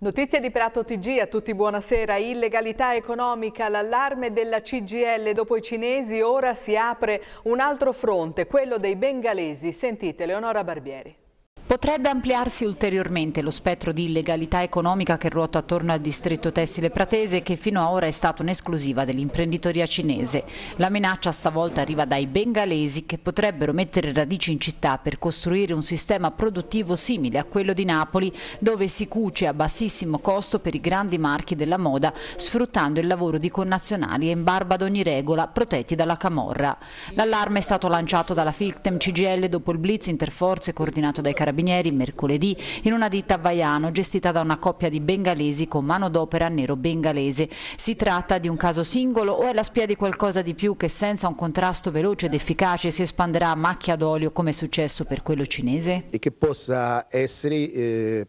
Notizie di Prato TG, a tutti buonasera. Illegalità economica, l'allarme della CGL dopo i cinesi, ora si apre un altro fronte, quello dei bengalesi. Sentite Leonora Barbieri. Potrebbe ampliarsi ulteriormente lo spettro di illegalità economica che ruota attorno al distretto tessile pratese che fino ad ora è stato un'esclusiva dell'imprenditoria cinese. La minaccia stavolta arriva dai bengalesi che potrebbero mettere radici in città per costruire un sistema produttivo simile a quello di Napoli dove si cuce a bassissimo costo per i grandi marchi della moda sfruttando il lavoro di connazionali e in barba ad ogni regola protetti dalla camorra. L'allarme è stato lanciato dalla Filtem CGL dopo il blitz interforze coordinato dai carabinieri Carabinieri mercoledì in una ditta a Vaiano gestita da una coppia di bengalesi con manodopera nero-bengalese. Si tratta di un caso singolo o è la spia di qualcosa di più che senza un contrasto veloce ed efficace si espanderà a macchia d'olio come è successo per quello cinese? E che possa essere... Eh,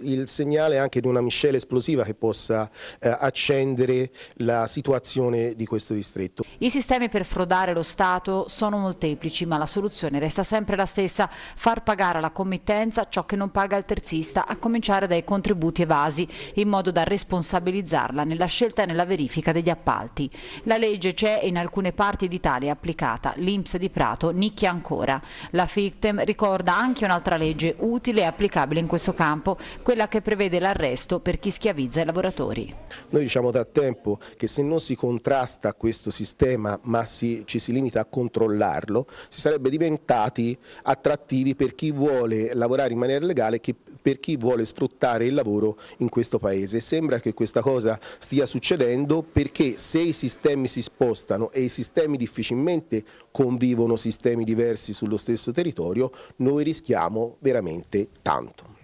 il segnale anche di una miscela esplosiva che possa eh, accendere la situazione di questo distretto. I sistemi per frodare lo Stato sono molteplici ma la soluzione resta sempre la stessa, far pagare alla committenza ciò che non paga il terzista a cominciare dai contributi evasi in modo da responsabilizzarla nella scelta e nella verifica degli appalti. La legge c'è e in alcune parti d'Italia è applicata, l'Inps di Prato nicchia ancora. La FICTEM ricorda anche un'altra legge utile e applicabile in questo campo quella che prevede l'arresto per chi schiavizza i lavoratori. Noi diciamo da tempo che se non si contrasta questo sistema ma si, ci si limita a controllarlo, si sarebbe diventati attrattivi per chi vuole lavorare in maniera legale e per chi vuole sfruttare il lavoro in questo paese. Sembra che questa cosa stia succedendo perché se i sistemi si spostano e i sistemi difficilmente convivono sistemi diversi sullo stesso territorio, noi rischiamo veramente tanto.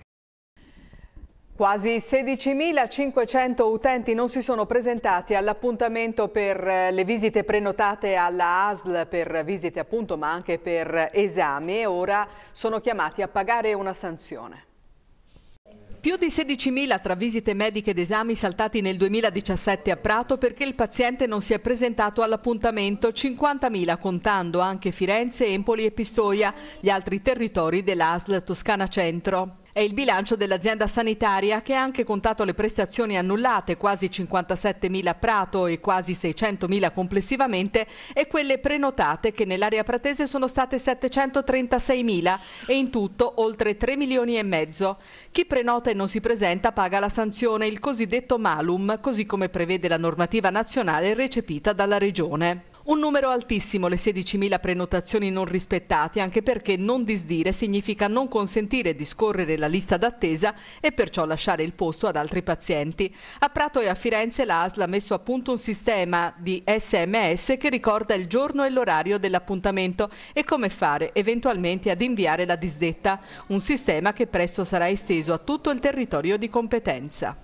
Quasi 16.500 utenti non si sono presentati all'appuntamento per eh, le visite prenotate alla ASL per visite appunto ma anche per esami e ora sono chiamati a pagare una sanzione. Più di 16.000 tra visite mediche ed esami saltati nel 2017 a Prato perché il paziente non si è presentato all'appuntamento, 50.000 contando anche Firenze, Empoli e Pistoia, gli altri territori dell'ASL Toscana Centro. È il bilancio dell'azienda sanitaria che ha anche contato le prestazioni annullate, quasi 57.000 a Prato e quasi 600.000 complessivamente, e quelle prenotate che nell'area pratese sono state 736.000 e in tutto oltre 3 milioni e mezzo. Chi prenota e non si presenta paga la sanzione, il cosiddetto malum, così come prevede la normativa nazionale recepita dalla Regione. Un numero altissimo, le 16.000 prenotazioni non rispettate, anche perché non disdire significa non consentire di scorrere la lista d'attesa e perciò lasciare il posto ad altri pazienti. A Prato e a Firenze l'ASL ha messo a punto un sistema di SMS che ricorda il giorno e l'orario dell'appuntamento e come fare eventualmente ad inviare la disdetta. Un sistema che presto sarà esteso a tutto il territorio di competenza.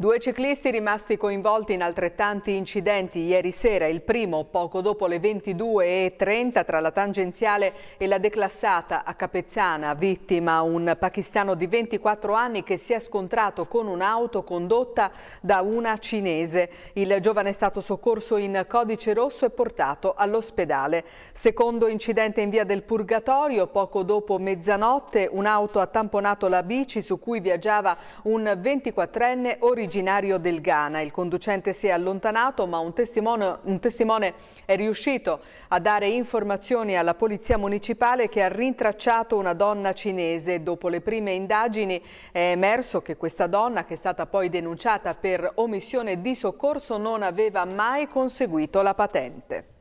Due ciclisti rimasti coinvolti in altrettanti incidenti ieri sera, il primo poco dopo le 22.30 tra la tangenziale e la declassata a Capezzana, vittima un pakistano di 24 anni che si è scontrato con un'auto condotta da una cinese. Il giovane è stato soccorso in codice rosso e portato all'ospedale. Secondo incidente in via del Purgatorio, poco dopo mezzanotte un'auto ha tamponato la bici su cui viaggiava un 24enne originale originario del Ghana. Il conducente si è allontanato ma un testimone, un testimone è riuscito a dare informazioni alla polizia municipale che ha rintracciato una donna cinese. Dopo le prime indagini è emerso che questa donna, che è stata poi denunciata per omissione di soccorso, non aveva mai conseguito la patente.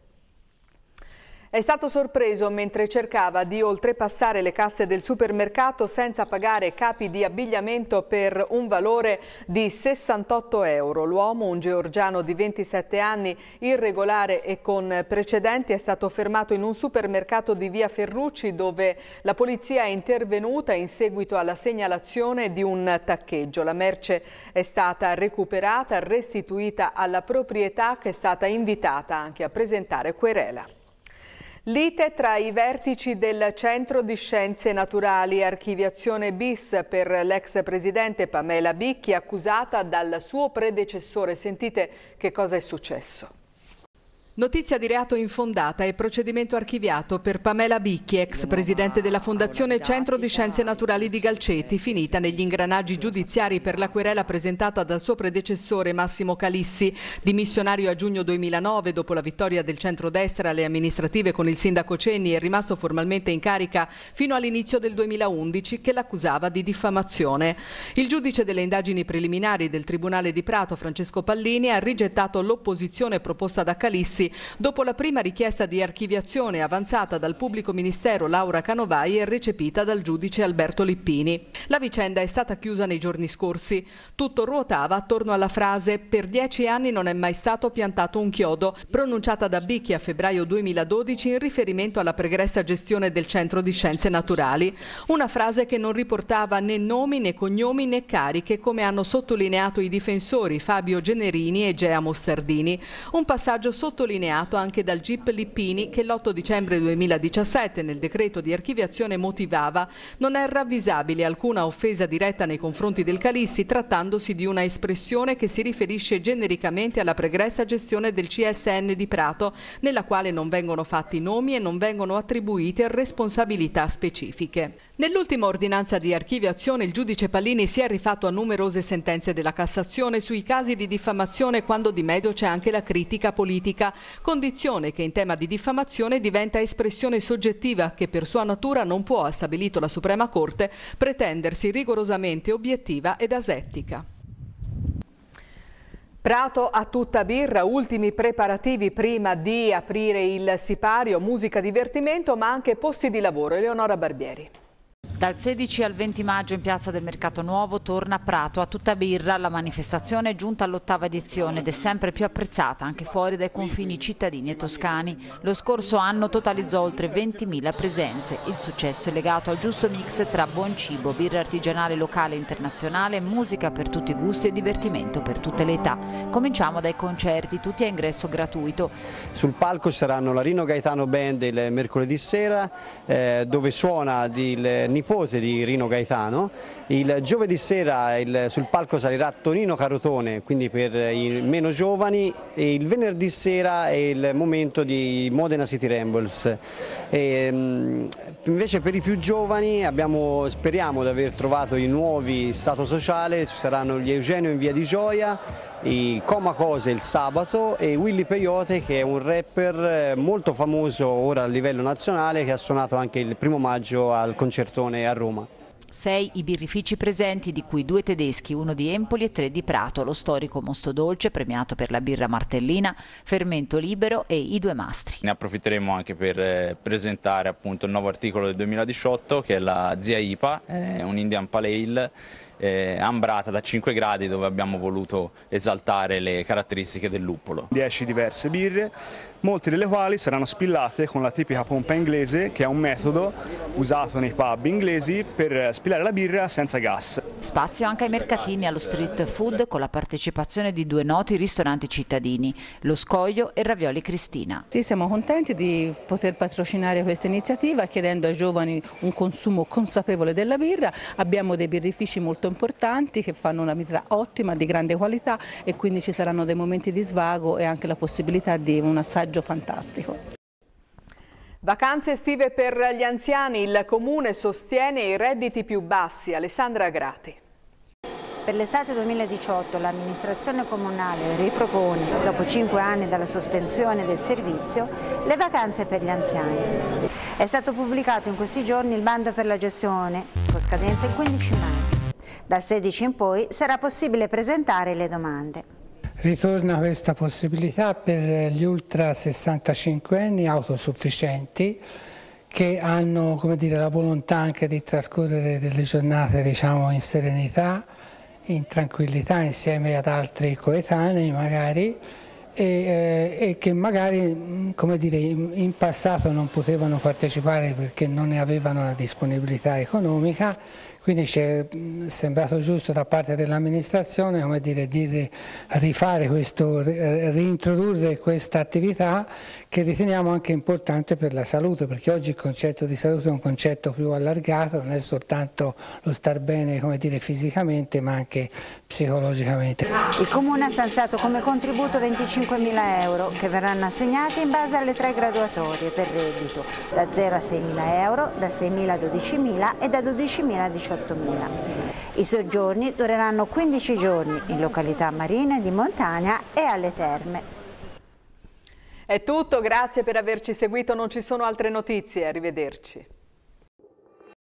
È stato sorpreso mentre cercava di oltrepassare le casse del supermercato senza pagare capi di abbigliamento per un valore di 68 euro. L'uomo, un georgiano di 27 anni, irregolare e con precedenti, è stato fermato in un supermercato di via Ferrucci dove la polizia è intervenuta in seguito alla segnalazione di un taccheggio. La merce è stata recuperata, restituita alla proprietà che è stata invitata anche a presentare querela. Lite tra i vertici del Centro di Scienze Naturali, archiviazione bis per l'ex presidente Pamela Bicchi accusata dal suo predecessore. Sentite che cosa è successo. Notizia di reato infondata e procedimento archiviato per Pamela Bicchi, ex presidente della Fondazione Centro di Scienze Naturali di Galceti, finita negli ingranaggi giudiziari per la querela presentata dal suo predecessore Massimo Calissi, dimissionario a giugno 2009 dopo la vittoria del centrodestra alle amministrative con il sindaco Cenni e rimasto formalmente in carica fino all'inizio del 2011 che l'accusava di diffamazione. Il giudice delle indagini preliminari del Tribunale di Prato, Francesco Pallini, ha rigettato l'opposizione proposta da Calissi dopo la prima richiesta di archiviazione avanzata dal pubblico ministero Laura Canovai e recepita dal giudice Alberto Lippini. La vicenda è stata chiusa nei giorni scorsi. Tutto ruotava attorno alla frase «Per dieci anni non è mai stato piantato un chiodo», pronunciata da Bicchi a febbraio 2012 in riferimento alla pregressa gestione del Centro di Scienze Naturali. Una frase che non riportava né nomi né cognomi né cariche, come hanno sottolineato i difensori Fabio Generini e Gea Mostardini. Un passaggio sottolineato sottolineato anche dal GIP Lippini che l'8 dicembre 2017 nel decreto di archiviazione motivava non è ravvisabile alcuna offesa diretta nei confronti del Calissi trattandosi di una espressione che si riferisce genericamente alla pregressa gestione del CSN di Prato nella quale non vengono fatti nomi e non vengono attribuite responsabilità specifiche. Nell'ultima ordinanza di archiviazione il giudice Pallini si è rifatto a numerose sentenze della Cassazione sui casi di diffamazione quando di mezzo c'è anche la critica politica, condizione che in tema di diffamazione diventa espressione soggettiva che per sua natura non può, ha stabilito la Suprema Corte, pretendersi rigorosamente obiettiva ed asettica. Prato a tutta birra, ultimi preparativi prima di aprire il sipario, musica divertimento ma anche posti di lavoro. Eleonora Barbieri. Dal 16 al 20 maggio in piazza del Mercato Nuovo torna a Prato a tutta birra. La manifestazione è giunta all'ottava edizione ed è sempre più apprezzata anche fuori dai confini cittadini e toscani. Lo scorso anno totalizzò oltre 20.000 presenze. Il successo è legato al giusto mix tra buon cibo, birra artigianale locale e internazionale, musica per tutti i gusti e divertimento per tutte le età. Cominciamo dai concerti, tutti a ingresso gratuito. Sul palco saranno la Rino Gaetano Band il mercoledì sera, eh, dove suona il eh, Nippon nipose di Rino Gaetano. Il giovedì sera il, sul palco salirà Tonino Carotone, quindi per i meno giovani, e il venerdì sera è il momento di Modena City Rambles. E, mm, invece per i più giovani abbiamo, speriamo di aver trovato i nuovi stato sociale, ci saranno gli Eugenio in via di Gioia, i Coma Cose il sabato e Willy Peyote che è un rapper eh, molto famoso ora a livello nazionale che ha suonato anche il primo maggio al concertone a Roma. Sei i birrifici presenti, di cui due tedeschi, uno di Empoli e tre di Prato, lo storico Mosto Dolce, premiato per la birra martellina, Fermento Libero e i due mastri. Ne approfitteremo anche per eh, presentare appunto il nuovo articolo del 2018 che è la Zia IPA, è eh, un Indian Pale Ale eh, ambrata da 5 gradi dove abbiamo voluto esaltare le caratteristiche del luppolo. 10 diverse birre, molte delle quali saranno spillate con la tipica pompa inglese che è un metodo usato nei pub inglesi per spillare la birra senza gas. Spazio anche ai mercatini allo street food con la partecipazione di due noti ristoranti cittadini, Lo Scoglio e Ravioli Cristina. Sì, siamo contenti di poter patrocinare questa iniziativa chiedendo ai giovani un consumo consapevole della birra, abbiamo dei birrifici molto molto importanti che fanno una mitra ottima, di grande qualità e quindi ci saranno dei momenti di svago e anche la possibilità di un assaggio fantastico. Vacanze estive per gli anziani, il Comune sostiene i redditi più bassi. Alessandra Grati. Per l'estate 2018 l'amministrazione comunale ripropone, dopo 5 anni dalla sospensione del servizio, le vacanze per gli anziani. È stato pubblicato in questi giorni il bando per la gestione, con scadenza il 15 maggio. Dal 16 in poi sarà possibile presentare le domande. Ritorna questa possibilità per gli ultra 65 anni autosufficienti che hanno dire, la volontà anche di trascorrere delle giornate diciamo, in serenità, in tranquillità insieme ad altri coetanei magari e, eh, e che magari dire, in, in passato non potevano partecipare perché non ne avevano la disponibilità economica quindi ci è mm, sembrato giusto da parte dell'amministrazione di rifare questo, eh, reintrodurre questa attività che riteniamo anche importante per la salute, perché oggi il concetto di salute è un concetto più allargato, non è soltanto lo star bene dire, fisicamente ma anche psicologicamente. Il Comune ha stanziato come contributo 25.000 euro che verranno assegnati in base alle tre graduatorie per reddito, da 0 a 6.000 euro, da 6.000 a 12.000 e da 12.000 a 18.000. 18.000. I soggiorni dureranno 15 giorni in località marine di Montagna e alle terme. È tutto, grazie per averci seguito, non ci sono altre notizie, arrivederci.